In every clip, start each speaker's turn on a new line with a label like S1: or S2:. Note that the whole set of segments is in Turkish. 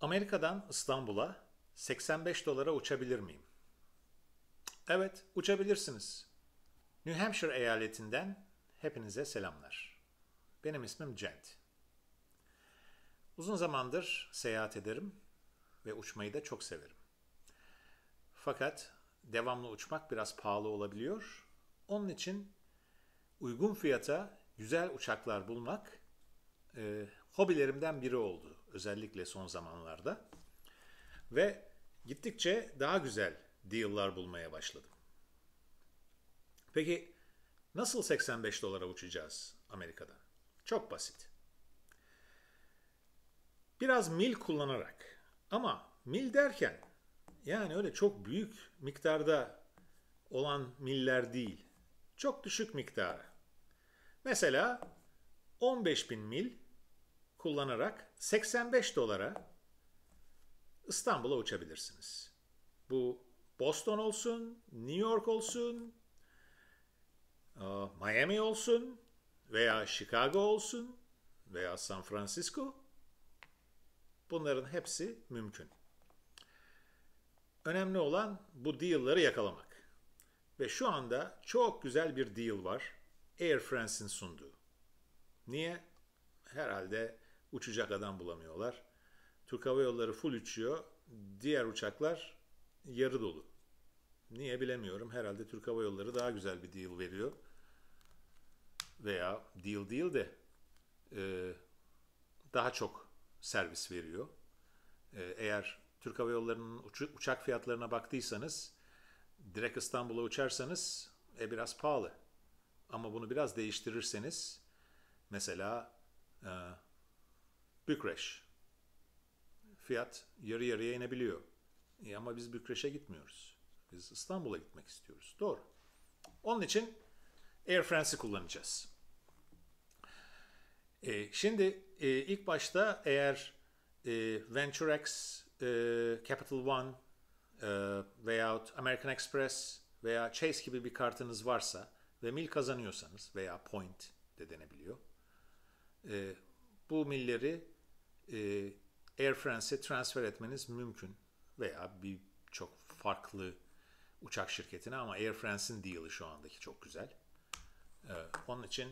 S1: Amerika'dan İstanbul'a 85 dolara uçabilir miyim? Evet, uçabilirsiniz. New Hampshire eyaletinden hepinize selamlar. Benim ismim Cent. Uzun zamandır seyahat ederim ve uçmayı da çok severim. Fakat devamlı uçmak biraz pahalı olabiliyor. Onun için uygun fiyata güzel uçaklar bulmak e, hobilerimden biri oldu Özellikle son zamanlarda. Ve gittikçe daha güzel deal'lar bulmaya başladım. Peki nasıl 85 dolara uçacağız Amerika'dan? Çok basit. Biraz mil kullanarak ama mil derken yani öyle çok büyük miktarda olan miller değil. Çok düşük miktarı. Mesela 15 bin mil kullanarak 85 dolara İstanbul'a uçabilirsiniz. Bu Boston olsun, New York olsun, Miami olsun veya Chicago olsun veya San Francisco bunların hepsi mümkün. Önemli olan bu deal'ları yakalamak. Ve şu anda çok güzel bir deal var Air France'in sunduğu. Niye? Herhalde uçacak adam bulamıyorlar. Türk Hava Yolları full uçuyor. Diğer uçaklar yarı dolu. Niye bilemiyorum. Herhalde Türk Hava Yolları daha güzel bir deal veriyor. Veya deal değil de e, daha çok servis veriyor. E, eğer Türk Hava Yolları'nın uçak fiyatlarına baktıysanız direkt İstanbul'a uçarsanız e, biraz pahalı. Ama bunu biraz değiştirirseniz mesela e, Bükreş. Fiyat yarı yarıya inebiliyor. E ama biz Bükreş'e gitmiyoruz. Biz İstanbul'a gitmek istiyoruz. Doğru. Onun için Air France'i kullanacağız. E, şimdi e, ilk başta eğer e, VentureX, e, Capital One e, veyahut American Express veya Chase gibi bir kartınız varsa ve mil kazanıyorsanız veya point de denebiliyor. E, bu milleri e, Air France'e transfer etmeniz mümkün veya bir çok farklı uçak şirketine ama Air France'in deal'ı şu andaki çok güzel. E, onun için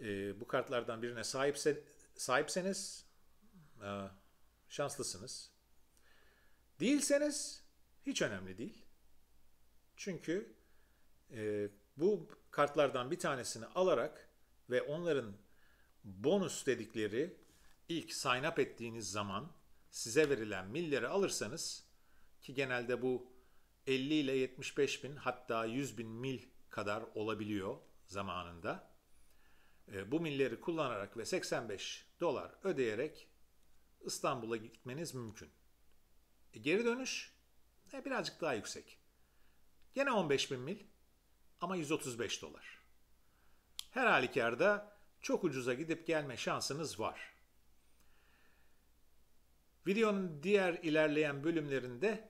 S1: e, bu kartlardan birine sahipse, sahipseniz şanslısınız. Değilseniz hiç önemli değil. Çünkü bu kartlardan bir tanesini alarak ve onların bonus dedikleri ilk sign up ettiğiniz zaman size verilen milleri alırsanız ki genelde bu 50 ile 75 bin hatta 100 bin mil kadar olabiliyor zamanında. Ee, bu milleri kullanarak ve 85 dolar ödeyerek İstanbul'a gitmeniz mümkün. E, geri dönüş e, birazcık daha yüksek. Gene 15 bin mil ama 135 dolar. Her halükarda çok ucuza gidip gelme şansınız var. Videonun diğer ilerleyen bölümlerinde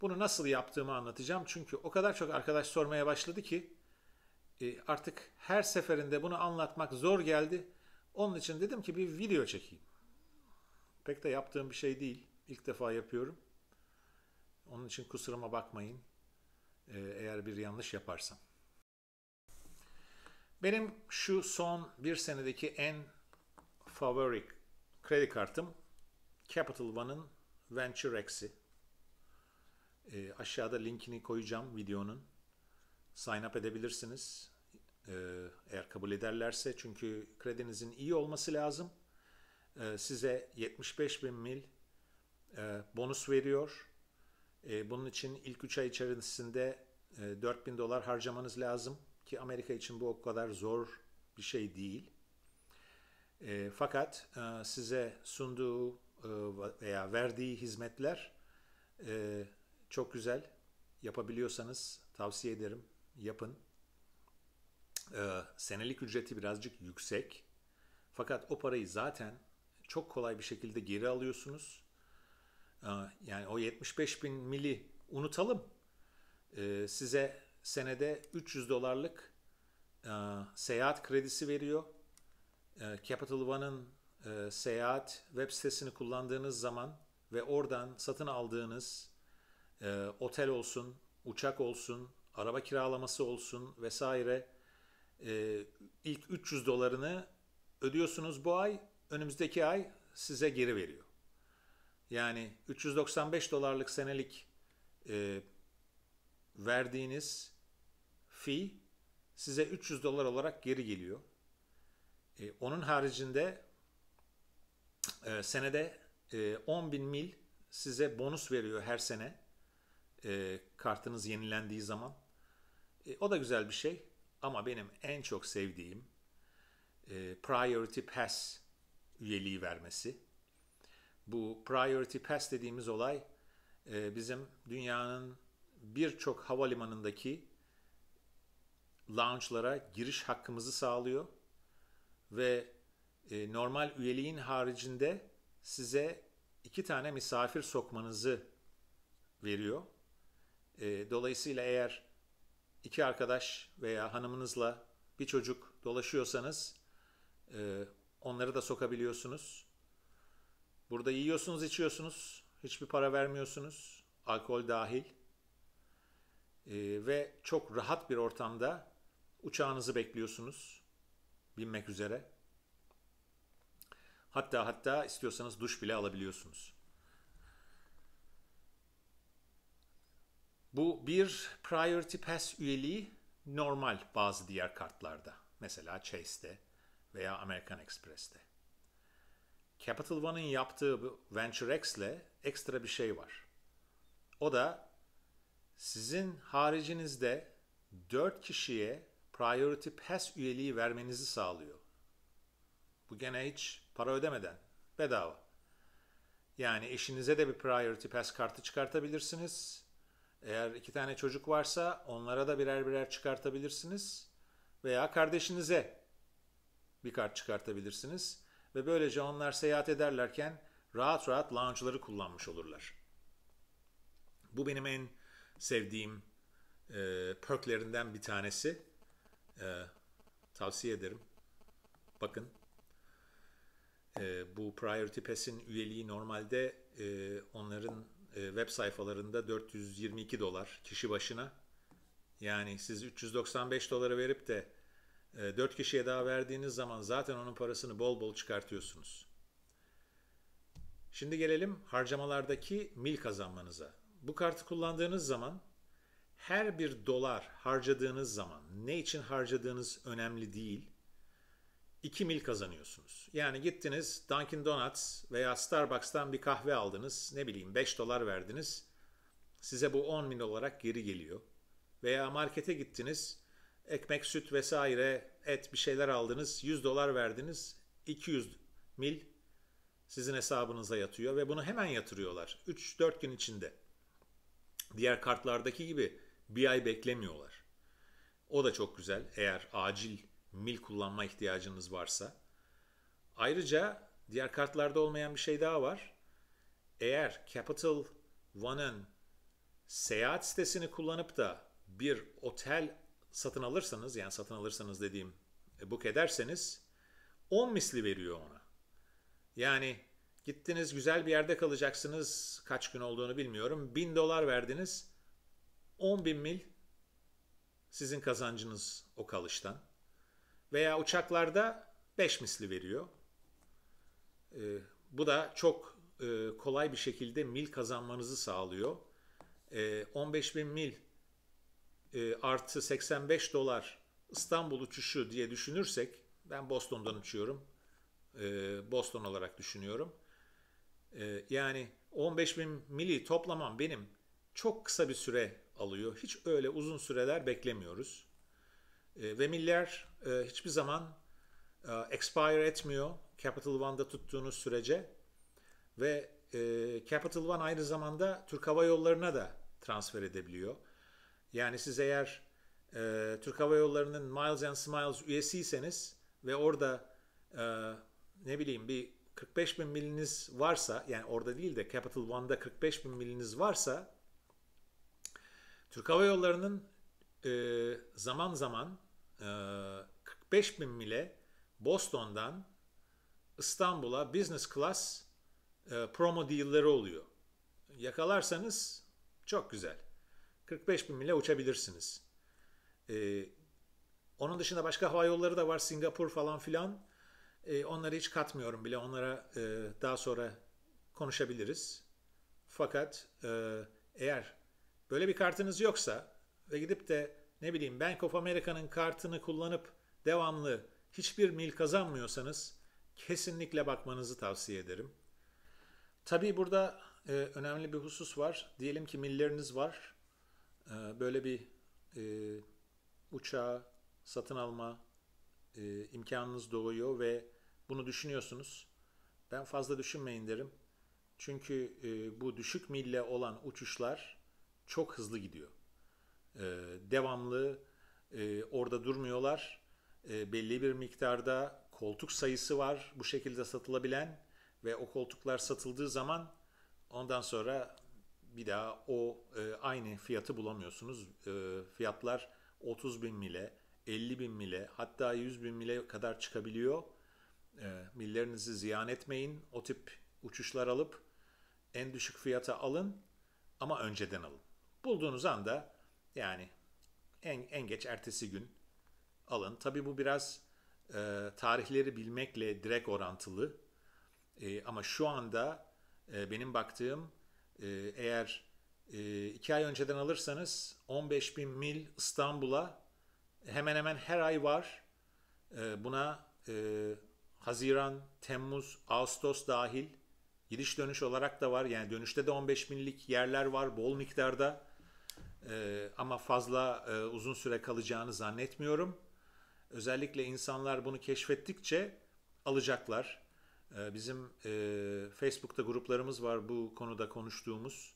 S1: bunu nasıl yaptığımı anlatacağım. Çünkü o kadar çok arkadaş sormaya başladı ki e, artık her seferinde bunu anlatmak zor geldi. Onun için dedim ki bir video çekeyim. Pek de yaptığım bir şey değil. İlk defa yapıyorum. Onun için kusuruma bakmayın. E, eğer bir yanlış yaparsam. Benim şu son bir senedeki en favori kredi kartım Capital One'ın Venture X'i. E, aşağıda linkini koyacağım videonun. Sign up edebilirsiniz. E, eğer kabul ederlerse çünkü kredinizin iyi olması lazım. E, size 75 bin mil e, bonus veriyor. E, bunun için ilk 3 ay içerisinde e, 4 bin dolar harcamanız lazım. Ki Amerika için bu o kadar zor bir şey değil. E, fakat e, size sunduğu e, veya verdiği hizmetler e, çok güzel. Yapabiliyorsanız tavsiye ederim. Yapın. E, senelik ücreti birazcık yüksek. Fakat o parayı zaten çok kolay bir şekilde geri alıyorsunuz. Yani o 75 bin mili unutalım. Size senede 300 dolarlık seyahat kredisi veriyor. Capital One'ın e, seyahat web sitesini kullandığınız zaman ve oradan satın aldığınız e, otel olsun, uçak olsun, araba kiralaması olsun vesaire e, ilk 300 dolarını ödüyorsunuz bu ay, önümüzdeki ay size geri veriyor. Yani 395 dolarlık senelik e, verdiğiniz fee size 300 dolar olarak geri geliyor. E, onun haricinde e, senede e, 10 bin mil size bonus veriyor her sene e, kartınız yenilendiği zaman. E, o da güzel bir şey ama benim en çok sevdiğim e, Priority Pass üyeliği vermesi. Bu Priority Pass dediğimiz olay e, bizim dünyanın birçok havalimanındaki lounge'lara giriş hakkımızı sağlıyor ve e, normal üyeliğin haricinde size iki tane misafir sokmanızı veriyor. E, dolayısıyla eğer iki arkadaş veya hanımınızla bir çocuk dolaşıyorsanız e, onları da sokabiliyorsunuz. Burada yiyorsunuz, içiyorsunuz. Hiçbir para vermiyorsunuz. Alkol dahil. ve çok rahat bir ortamda uçağınızı bekliyorsunuz. Binmek üzere. Hatta hatta istiyorsanız duş bile alabiliyorsunuz. Bu bir Priority Pass üyeliği normal bazı diğer kartlarda. Mesela Chase'de veya American Express'te. Capital One'ın yaptığı Venture X'le ekstra bir şey var. O da sizin haricinizde 4 kişiye Priority Pass üyeliği vermenizi sağlıyor. Bu gene hiç Para ödemeden. Bedava. Yani eşinize de bir priority pass kartı çıkartabilirsiniz. Eğer iki tane çocuk varsa onlara da birer birer çıkartabilirsiniz. Veya kardeşinize bir kart çıkartabilirsiniz. Ve böylece onlar seyahat ederlerken rahat rahat lounge'ları kullanmış olurlar. Bu benim en sevdiğim e, perklerinden bir tanesi. E, tavsiye ederim. Bakın e, bu Priority Pass'in üyeliği normalde e, onların e, web sayfalarında 422 dolar kişi başına. Yani siz 395 dolara verip de e, 4 kişiye daha verdiğiniz zaman zaten onun parasını bol bol çıkartıyorsunuz. Şimdi gelelim harcamalardaki mil kazanmanıza. Bu kartı kullandığınız zaman her bir dolar harcadığınız zaman ne için harcadığınız önemli değil. 2 mil kazanıyorsunuz. Yani gittiniz Dunkin Donuts veya Starbucks'tan bir kahve aldınız. Ne bileyim 5 dolar verdiniz. Size bu 10 mil olarak geri geliyor. Veya markete gittiniz. Ekmek, süt vesaire, et bir şeyler aldınız. 100 dolar verdiniz. 200 mil sizin hesabınıza yatıyor ve bunu hemen yatırıyorlar. 3-4 gün içinde. Diğer kartlardaki gibi bir ay beklemiyorlar. O da çok güzel eğer acil mil kullanma ihtiyacınız varsa. Ayrıca diğer kartlarda olmayan bir şey daha var. Eğer Capital One'ın seyahat sitesini kullanıp da bir otel satın alırsanız, yani satın alırsanız dediğim e, book ederseniz 10 misli veriyor ona. Yani gittiniz güzel bir yerde kalacaksınız, kaç gün olduğunu bilmiyorum. 1000 dolar verdiniz, 10 bin mil sizin kazancınız o kalıştan. Veya uçaklarda 5 misli veriyor. E, bu da çok e, kolay bir şekilde mil kazanmanızı sağlıyor. E, ee, 15 bin mil e, artı 85 dolar İstanbul uçuşu diye düşünürsek ben Boston'dan uçuyorum. E, Boston olarak düşünüyorum. E, yani 15 bin mili toplamam benim çok kısa bir süre alıyor. Hiç öyle uzun süreler beklemiyoruz. Ee, e, ve Miller hiçbir zaman e, expire etmiyor Capital One'da tuttuğunuz sürece. Ve e, Capital One aynı zamanda Türk Hava Yolları'na da transfer edebiliyor. Yani siz eğer e, Türk Hava Yolları'nın Miles and Smiles üyesiyseniz ve orada e, ne bileyim bir 45 bin miliniz varsa yani orada değil de Capital One'da 45 bin miliniz varsa Türk Hava Yolları'nın e, zaman zaman e, 45 bin mile Boston'dan İstanbul'a business class e, promo deal'leri oluyor. Yakalarsanız çok güzel. 45 bin mile uçabilirsiniz. E, onun dışında başka hava yolları da var. Singapur falan filan. E, onları hiç katmıyorum bile. Onlara e, daha sonra konuşabiliriz. Fakat e, eğer böyle bir kartınız yoksa ve gidip de ne bileyim Bank of America'nın kartını kullanıp devamlı hiçbir mil kazanmıyorsanız kesinlikle bakmanızı tavsiye ederim. Tabii burada e, önemli bir husus var. Diyelim ki milleriniz var. E, böyle bir e, uçağı satın alma e, imkanınız doğuyor ve bunu düşünüyorsunuz. Ben fazla düşünmeyin derim. Çünkü e, bu düşük mille olan uçuşlar çok hızlı gidiyor. E, devamlı e, orada durmuyorlar. E, belli bir miktarda koltuk sayısı var bu şekilde satılabilen ve o koltuklar satıldığı zaman ondan sonra bir daha o e, aynı fiyatı bulamıyorsunuz. E, fiyatlar 30 bin mile, 50 bin mile hatta 100 bin mile kadar çıkabiliyor. E, millerinizi ziyan etmeyin. O tip uçuşlar alıp en düşük fiyata alın ama önceden alın. Bulduğunuz anda yani en, en geç ertesi gün alın. Tabii bu biraz e, tarihleri bilmekle direkt orantılı. E, ama şu anda e, benim baktığım e, eğer e, iki ay önceden alırsanız 15 bin mil İstanbul'a hemen hemen her ay var. E, buna e, Haziran, Temmuz, Ağustos dahil gidiş dönüş olarak da var. Yani dönüşte de 15 binlik yerler var bol miktarda. Ee, ama fazla e, uzun süre kalacağını zannetmiyorum. Özellikle insanlar bunu keşfettikçe alacaklar. Ee, bizim e, Facebook'ta gruplarımız var bu konuda konuştuğumuz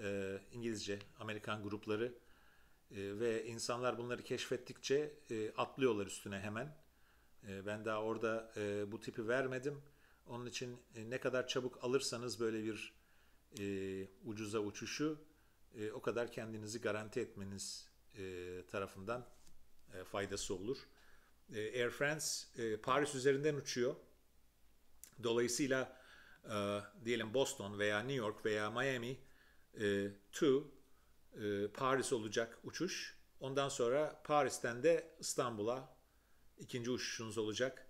S1: e, İngilizce Amerikan grupları ee, ve insanlar bunları keşfettikçe atlıyorlar üstüne hemen. ben daha orada bu tipi vermedim. Onun için ne kadar çabuk alırsanız böyle bir ucuza uçuşu e, o kadar kendinizi garanti etmeniz e, tarafından e, faydası olur. E, Air France e, Paris üzerinden uçuyor. Dolayısıyla e, diyelim Boston veya New York veya Miami e, to e, Paris olacak uçuş. Ondan sonra Paris'ten de İstanbul'a ikinci uçuşunuz olacak.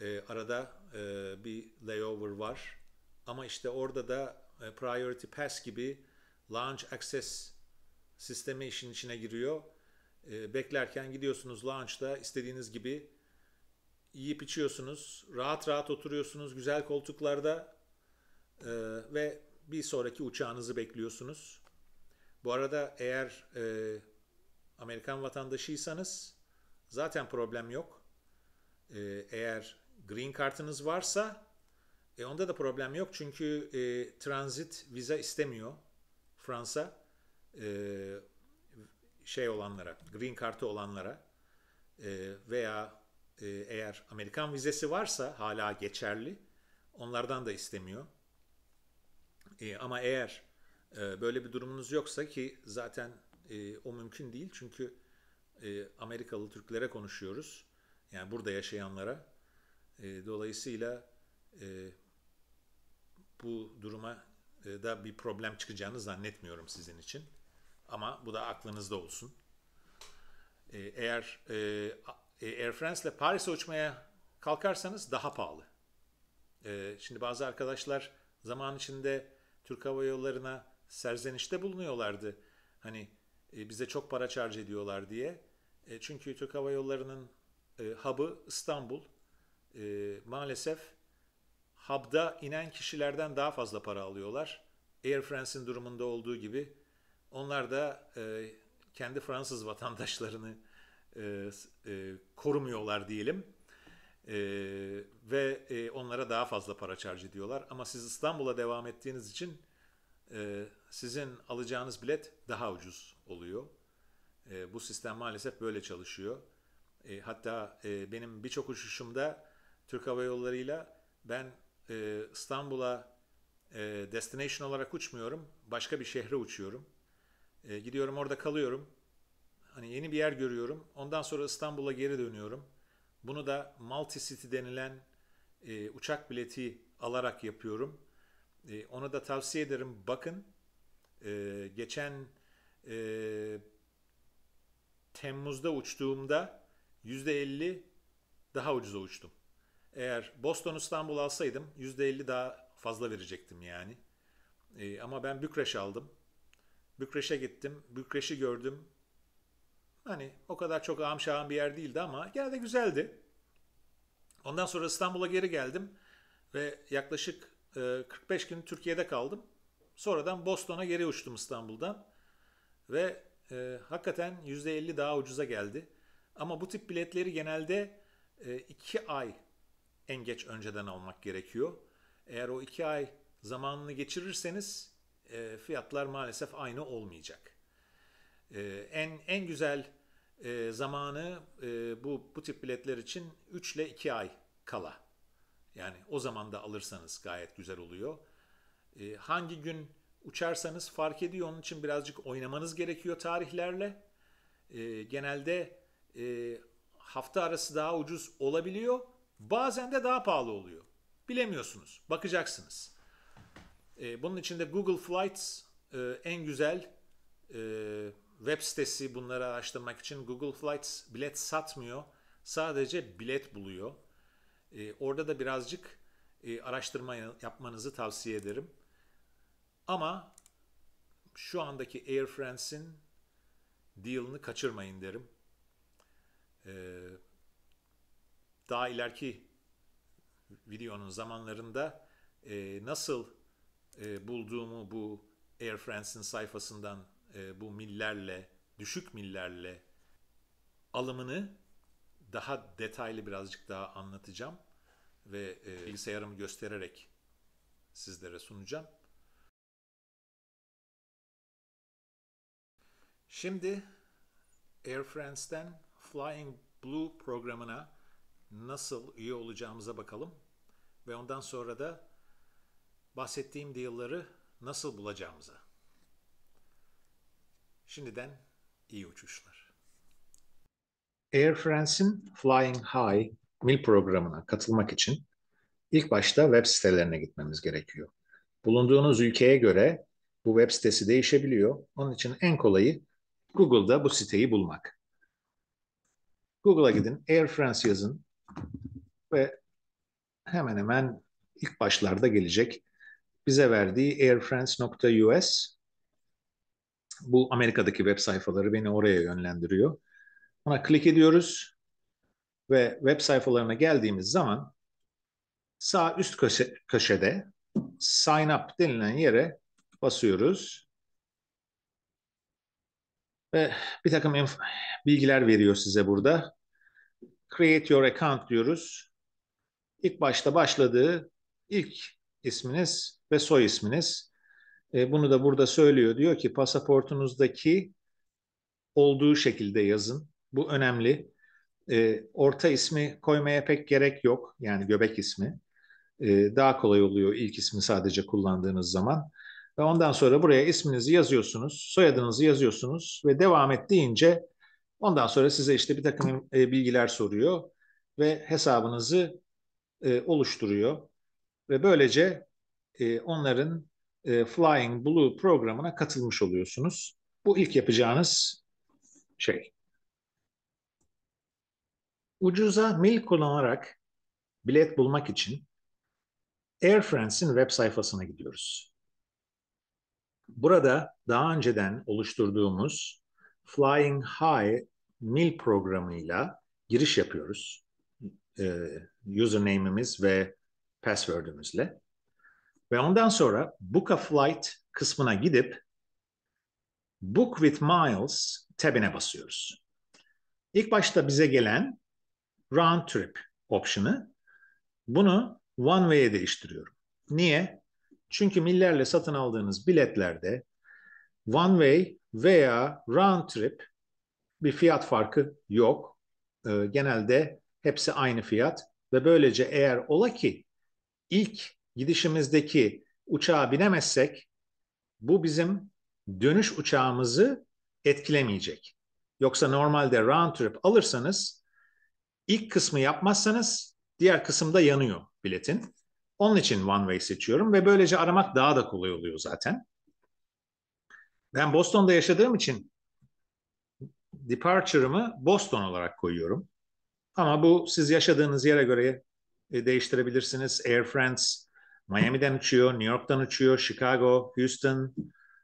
S1: E, arada e, bir layover var. Ama işte orada da e, Priority Pass gibi Launch Access sistemi işin içine giriyor. E, beklerken gidiyorsunuz Launch'ta istediğiniz gibi yiyip içiyorsunuz, rahat rahat oturuyorsunuz güzel koltuklarda e, ve bir sonraki uçağınızı bekliyorsunuz. Bu arada eğer e, Amerikan vatandaşıysanız zaten problem yok. E, eğer green kartınız varsa e, onda da problem yok çünkü e, transit vize istemiyor. Fransa e, şey olanlara, green kartı olanlara e, veya e, eğer Amerikan vizesi varsa hala geçerli onlardan da istemiyor. E, ama eğer e, böyle bir durumunuz yoksa ki zaten e, o mümkün değil çünkü e, Amerikalı Türklere konuşuyoruz. Yani burada yaşayanlara. E, dolayısıyla e, bu duruma e, da bir problem çıkacağını zannetmiyorum sizin için. Ama bu da aklınızda olsun. E, eğer e, Air France ile Paris'e uçmaya kalkarsanız daha pahalı. Şimdi bazı arkadaşlar zaman içinde Türk Hava Yolları'na serzenişte bulunuyorlardı. Hani bize çok para charge ediyorlar diye. Çünkü Türk Hava Yolları'nın hub'ı İstanbul. Maalesef hub'da inen kişilerden daha fazla para alıyorlar. Air France'in durumunda olduğu gibi onlar da e, kendi Fransız vatandaşlarını e, e, korumuyorlar diyelim. E, ve e, onlara daha fazla para charge ediyorlar. Ama siz İstanbul'a devam ettiğiniz için e, sizin alacağınız bilet daha ucuz oluyor. E, bu sistem maalesef böyle çalışıyor. E, hatta e, benim birçok uçuşumda Türk Hava Yolları'yla ben e, İstanbul'a e, destination olarak uçmuyorum. Başka bir şehre uçuyorum. E, gidiyorum orada kalıyorum. Hani yeni bir yer görüyorum. Ondan sonra İstanbul'a geri dönüyorum. Bunu da multi-city denilen e, uçak bileti alarak yapıyorum. E, onu da tavsiye ederim. Bakın e, geçen e, Temmuz'da uçtuğumda %50 daha ucuza uçtum. Eğer Boston İstanbul alsaydım %50 daha fazla verecektim yani. E, ama ben Bükreş aldım. Bükreş'e gittim. Bükreş'i gördüm. Hani o kadar çok ağam bir yer değildi ama gene de güzeldi. Ondan sonra İstanbul'a geri geldim ve yaklaşık e, 45 gün Türkiye'de kaldım. Sonradan Boston'a geri uçtum İstanbul'dan ve e, hakikaten %50 daha ucuza geldi. Ama bu tip biletleri genelde 2 e, ay en geç önceden almak gerekiyor. Eğer o iki ay zamanını geçirirseniz e, fiyatlar maalesef aynı olmayacak. E, en en güzel e, zamanı bu bu tip biletler için 3 ile 2 ay kala. Yani o zaman da alırsanız gayet güzel oluyor. hangi gün uçarsanız fark ediyor. Onun için birazcık oynamanız gerekiyor tarihlerle. genelde hafta arası daha ucuz olabiliyor Bazen de daha pahalı oluyor. Bilemiyorsunuz. Bakacaksınız. E, bunun içinde Google Flights e, en güzel e, web sitesi bunları araştırmak için. Google Flights bilet satmıyor. Sadece bilet buluyor. E, orada da birazcık e, araştırma yapmanızı tavsiye ederim. Ama şu andaki Air France'in deal'ını kaçırmayın derim. Eee daha ileriki videonun zamanlarında e, nasıl e, bulduğumu bu Air France'in sayfasından e, bu millerle, düşük millerle alımını daha detaylı birazcık daha anlatacağım ve e, bilgisayarımı göstererek sizlere sunacağım. Şimdi Air France'ten Flying Blue programına nasıl üye olacağımıza bakalım ve ondan sonra da bahsettiğim deal'ları nasıl bulacağımıza. Şimdiden iyi uçuşlar. Air France'in Flying High mil programına katılmak için ilk başta web sitelerine gitmemiz gerekiyor. Bulunduğunuz ülkeye göre bu web sitesi değişebiliyor. Onun için en kolayı Google'da bu siteyi bulmak. Google'a gidin, Air France yazın, ve hemen hemen ilk başlarda gelecek. Bize verdiği airfrance.us bu Amerika'daki web sayfaları beni oraya yönlendiriyor. Ona klik ediyoruz ve web sayfalarına geldiğimiz zaman sağ üst köşe, köşede sign up denilen yere basıyoruz. Ve bir takım bilgiler veriyor size burada create your account diyoruz. İlk başta başladığı ilk isminiz ve soy isminiz. E, bunu da burada söylüyor. Diyor ki pasaportunuzdaki olduğu şekilde yazın. Bu önemli. E, orta ismi koymaya pek gerek yok. Yani göbek ismi. E, daha kolay oluyor ilk ismi sadece kullandığınız zaman. Ve ondan sonra buraya isminizi yazıyorsunuz, soyadınızı yazıyorsunuz ve devam et deyince Ondan sonra size işte bir takım e, bilgiler soruyor ve hesabınızı e, oluşturuyor. Ve böylece e, onların Flying Blue programına katılmış oluyorsunuz. Bu ilk yapacağınız şey. Ucuza mil kullanarak bilet bulmak için Air France'in web sayfasına gidiyoruz. Burada daha önceden oluşturduğumuz Flying High mil programıyla giriş yapıyoruz. E, username'imiz ve password'ümüzle. Ve ondan sonra Book a Flight kısmına gidip Book with Miles tabine basıyoruz. İlk başta bize gelen round trip option'ı bunu one way'e değiştiriyorum. Niye? Çünkü millerle satın aldığınız biletlerde one way veya round trip bir fiyat farkı yok. E, genelde hepsi aynı fiyat ve böylece eğer ola ki ilk gidişimizdeki uçağa binemezsek bu bizim dönüş uçağımızı etkilemeyecek. Yoksa normalde round trip alırsanız ilk kısmı yapmazsanız diğer kısımda yanıyor biletin. Onun için one way seçiyorum ve böylece aramak daha da kolay oluyor zaten. Ben Boston'da yaşadığım için departure'ımı Boston olarak koyuyorum. Ama bu siz yaşadığınız yere göre e, değiştirebilirsiniz. Air France Miami'den uçuyor, New York'tan uçuyor, Chicago, Houston,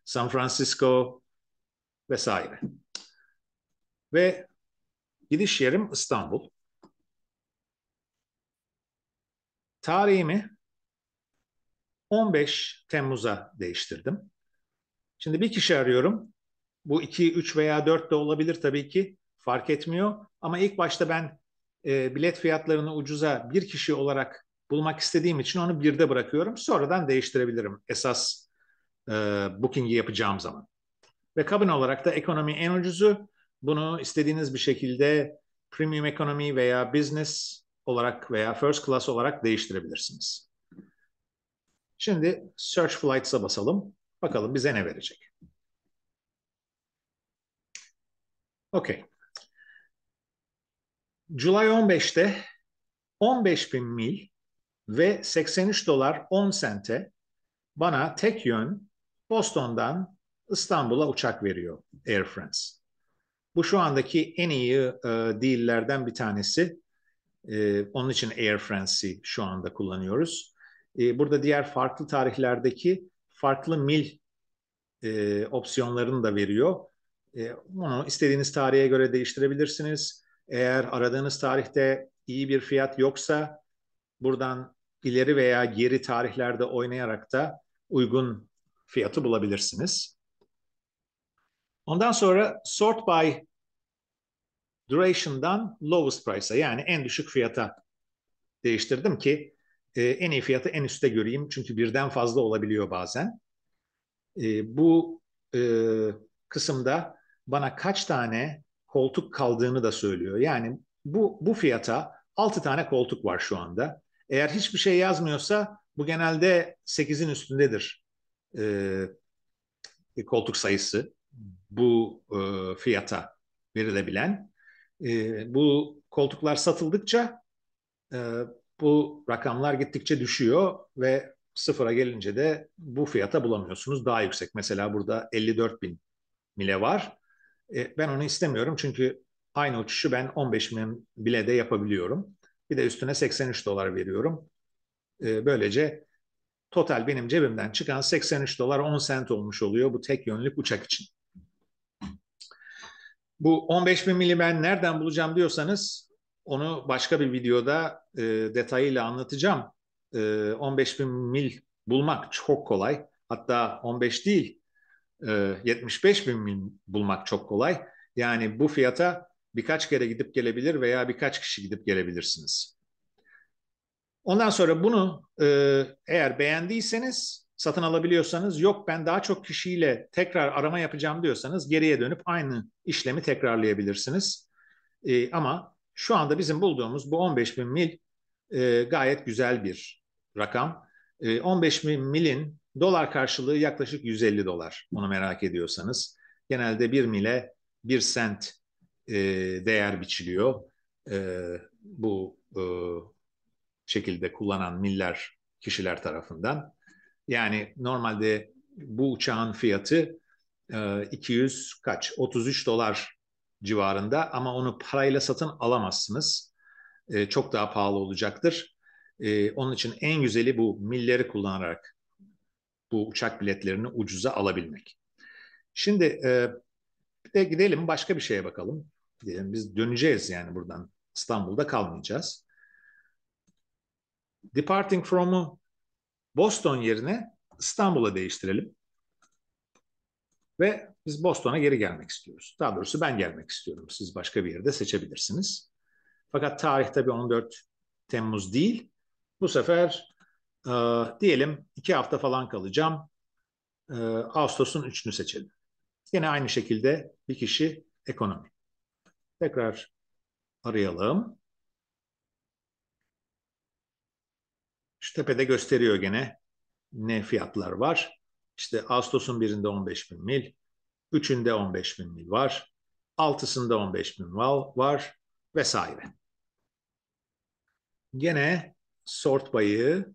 S1: San Francisco vesaire. Ve gidiş yerim İstanbul. Tarihimi 15 Temmuz'a değiştirdim. Şimdi bir kişi arıyorum. Bu iki, üç veya dört de olabilir tabii ki. Fark etmiyor. Ama ilk başta ben e, bilet fiyatlarını ucuza bir kişi olarak bulmak istediğim için onu birde bırakıyorum. Sonradan değiştirebilirim esas e, booking'i yapacağım zaman. Ve kabin olarak da ekonomi en ucuzu. Bunu istediğiniz bir şekilde premium ekonomi veya business olarak veya first class olarak değiştirebilirsiniz. Şimdi search flights'a basalım. Bakalım bize ne verecek. Okey. July 15'te 15 bin mil ve 83 dolar 10 sente bana tek yön Boston'dan İstanbul'a uçak veriyor Air France. Bu şu andaki en iyi e, deal'lerden bir tanesi. E, onun için Air France'i şu anda kullanıyoruz. E, burada diğer farklı tarihlerdeki farklı mil e, opsiyonlarını da veriyor. E, bunu istediğiniz tarihe göre değiştirebilirsiniz. Eğer aradığınız tarihte iyi bir fiyat yoksa buradan ileri veya geri tarihlerde oynayarak da uygun fiyatı bulabilirsiniz. Ondan sonra sort by duration'dan lowest price'a yani en düşük fiyata değiştirdim ki e, en iyi fiyatı en üstte göreyim. Çünkü birden fazla olabiliyor bazen. E, bu e, kısımda bana kaç tane koltuk kaldığını da söylüyor. Yani bu, bu fiyata 6 tane koltuk var şu anda. Eğer hiçbir şey yazmıyorsa bu genelde 8'in üstündedir e, e, koltuk sayısı bu e, fiyata verilebilen. E, bu koltuklar satıldıkça e, bu rakamlar gittikçe düşüyor ve sıfıra gelince de bu fiyata bulamıyorsunuz. Daha yüksek. Mesela burada 54 bin mile var. E, ben onu istemiyorum çünkü aynı uçuşu ben 15 bin bile de yapabiliyorum. Bir de üstüne 83 dolar veriyorum. E, böylece total benim cebimden çıkan 83 dolar 10 sent olmuş oluyor bu tek yönlük uçak için. Bu 15 bin mili ben nereden bulacağım diyorsanız onu başka bir videoda e, detayıyla anlatacağım. E, 15 bin mil bulmak çok kolay. Hatta 15 değil, e, 75 bin mil bulmak çok kolay. Yani bu fiyata birkaç kere gidip gelebilir veya birkaç kişi gidip gelebilirsiniz. Ondan sonra bunu e, eğer beğendiyseniz satın alabiliyorsanız yok ben daha çok kişiyle tekrar arama yapacağım diyorsanız geriye dönüp aynı işlemi tekrarlayabilirsiniz. E, ama şu anda bizim bulduğumuz bu 15 bin mil e, gayet güzel bir rakam. E, 15 bin milin dolar karşılığı yaklaşık 150 dolar onu merak ediyorsanız. Genelde 1 mile 1 sent e, değer biçiliyor. E, bu e, şekilde kullanan miller kişiler tarafından. Yani normalde bu uçağın fiyatı e, 200 kaç 33 dolar civarında ama onu parayla satın alamazsınız. E, çok daha pahalı olacaktır. E, onun için en güzeli bu milleri kullanarak bu uçak biletlerini ucuza alabilmek. Şimdi e, bir de gidelim başka bir şeye bakalım. Gidelim. Ee, biz döneceğiz yani buradan. İstanbul'da kalmayacağız. Departing from'u Boston yerine İstanbul'a değiştirelim. Ve biz Boston'a geri gelmek istiyoruz. Daha doğrusu ben gelmek istiyorum. Siz başka bir yerde seçebilirsiniz. Fakat tarih tabii 14 Temmuz değil. Bu sefer e, diyelim iki hafta falan kalacağım. E, Ağustos'un 3'ünü seçelim. Yine aynı şekilde bir kişi ekonomi. Tekrar arayalım. Şu tepede gösteriyor gene ne fiyatlar var. İşte Ağustos'un birinde 15 bin mil, Üçünde 15 bin mil var. Altısında 15 bin mil var vesaire. Gene sort payı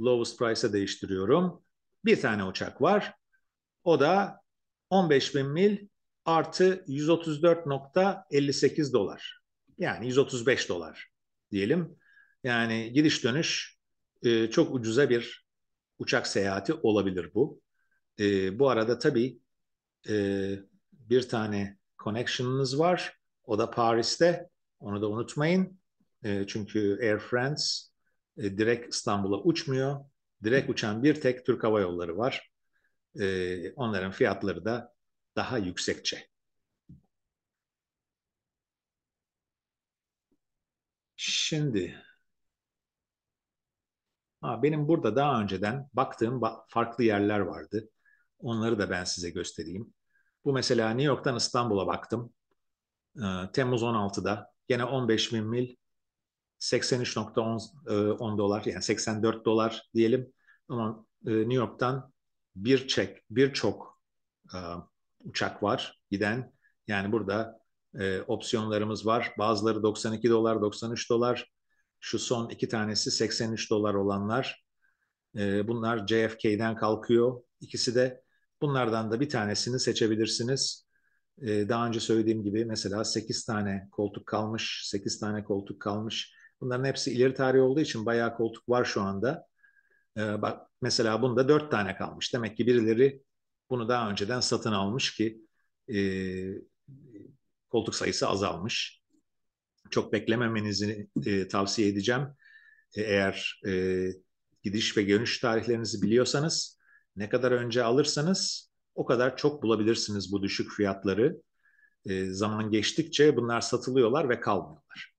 S1: lowest price'a değiştiriyorum. Bir tane uçak var. O da 15 bin mil artı 134.58 dolar. Yani 135 dolar diyelim. Yani gidiş dönüş e, çok ucuza bir uçak seyahati olabilir bu. E, bu arada tabii e, bir tane connection'ınız var. O da Paris'te. Onu da unutmayın. E, çünkü Air France e, direkt İstanbul'a uçmuyor. Direkt uçan bir tek Türk Hava Yolları var. E, onların fiyatları da daha yüksekçe. Şimdi ha, benim burada daha önceden baktığım farklı yerler vardı. Onları da ben size göstereyim. Bu mesela New York'tan İstanbul'a baktım. Ee, Temmuz 16'da gene 15 bin mil 83.10 e, dolar yani 84 dolar diyelim ama e, New York'tan bir çek birçok e, uçak var giden yani burada opsiyonlarımız var bazıları 92 dolar 93 dolar şu son iki tanesi 83 dolar olanlar bunlar JFK'den kalkıyor İkisi de Bunlardan da bir tanesini seçebilirsiniz. Ee, daha önce söylediğim gibi mesela 8 tane koltuk kalmış, 8 tane koltuk kalmış. Bunların hepsi ileri tarih olduğu için bayağı koltuk var şu anda. Ee, bak mesela bunda 4 tane kalmış. Demek ki birileri bunu daha önceden satın almış ki e, koltuk sayısı azalmış. Çok beklememenizi e, tavsiye edeceğim. E, eğer gidiş ve dönüş tarihlerinizi biliyorsanız ne kadar önce alırsanız o kadar çok bulabilirsiniz bu düşük fiyatları. E, zaman geçtikçe bunlar satılıyorlar ve kalmıyorlar.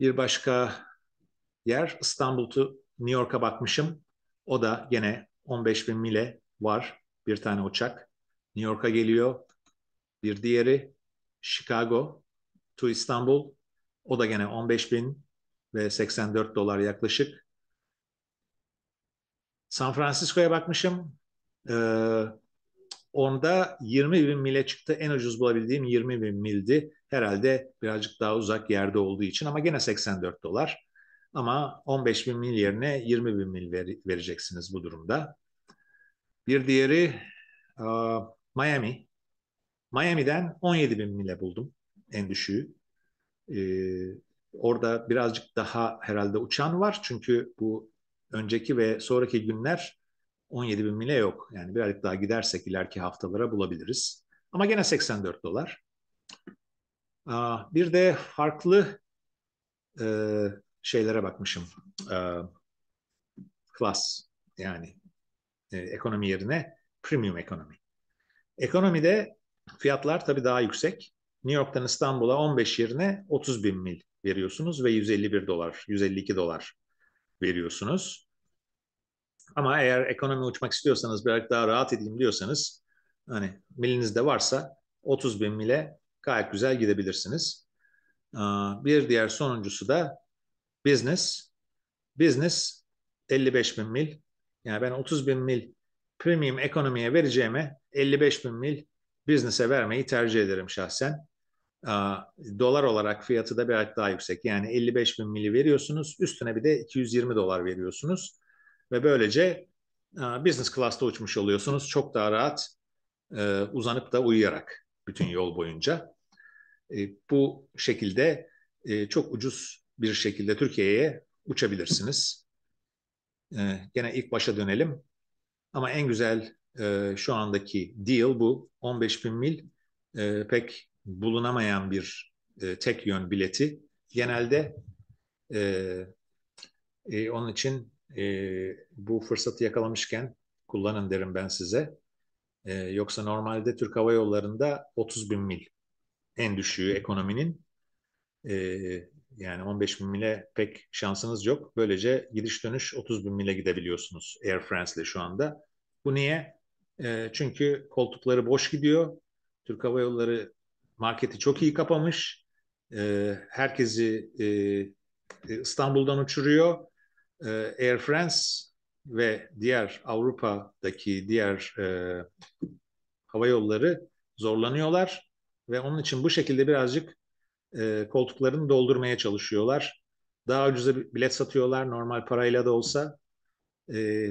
S1: Bir başka yer İstanbul to New York'a bakmışım. O da gene 15 bin mile var bir tane uçak. New York'a geliyor. Bir diğeri Chicago to İstanbul. O da gene 15 bin ve 84 dolar yaklaşık. San Francisco'ya bakmışım. Ee, onda 20 bin mile çıktı. En ucuz bulabildiğim 20 bin mildi. Herhalde birazcık daha uzak yerde olduğu için ama gene 84 dolar. Ama 15 bin mil yerine 20 bin mil ver, vereceksiniz bu durumda. Bir diğeri e, Miami. Miami'den 17 bin mile buldum en düşüğü. E, orada birazcık daha herhalde uçan var. Çünkü bu önceki ve sonraki günler 17 bin mile yok. Yani birazcık daha gidersek ileriki haftalara bulabiliriz. Ama gene 84 dolar. Bir de farklı e, şeylere bakmışım. class e, yani e, ekonomi yerine premium ekonomi. Ekonomide fiyatlar tabii daha yüksek. New York'tan İstanbul'a 15 yerine 30 bin mil veriyorsunuz ve 151 dolar, 152 dolar veriyorsunuz. Ama eğer ekonomi uçmak istiyorsanız, biraz daha rahat edeyim diyorsanız, hani milinizde varsa 30 bin mile gayet güzel gidebilirsiniz. Bir diğer sonuncusu da business. Business 55 bin mil. Yani ben 30 bin mil premium ekonomiye vereceğime 55 bin mil business'e vermeyi tercih ederim şahsen dolar olarak fiyatı da biraz daha yüksek. Yani 55 bin mili veriyorsunuz. Üstüne bir de 220 dolar veriyorsunuz. Ve böylece business class'ta uçmuş oluyorsunuz. Çok daha rahat ıı, uzanıp da uyuyarak bütün yol boyunca. E, bu şekilde e, çok ucuz bir şekilde Türkiye'ye uçabilirsiniz. E, gene ilk başa dönelim. Ama en güzel ıı, şu andaki deal bu. 15 bin mil ıı, pek bulunamayan bir e, tek yön bileti genelde e, e, onun için e, bu fırsatı yakalamışken kullanın derim ben size. E, yoksa normalde Türk Hava Yolları'nda 30 bin mil en düşüğü ekonominin e, yani 15 bin mile pek şansınız yok. Böylece gidiş dönüş 30 bin mile gidebiliyorsunuz Air France ile şu anda. Bu niye? E, çünkü koltukları boş gidiyor. Türk Hava Yolları marketi çok iyi kapamış. Ee, e, herkesi e, İstanbul'dan uçuruyor. E, Air France ve diğer Avrupa'daki diğer e, hava yolları zorlanıyorlar ve onun için bu şekilde birazcık e, koltuklarını doldurmaya çalışıyorlar. Daha ucuza bilet satıyorlar normal parayla da olsa. E,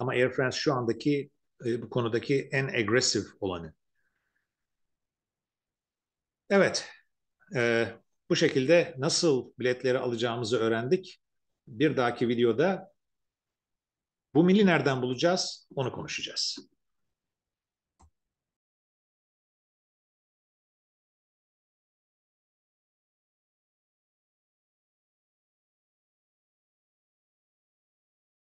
S1: ama Air France şu andaki e, bu konudaki en agresif olanı. Evet, e, bu şekilde nasıl biletleri alacağımızı öğrendik. Bir dahaki videoda bu mili nereden bulacağız onu konuşacağız.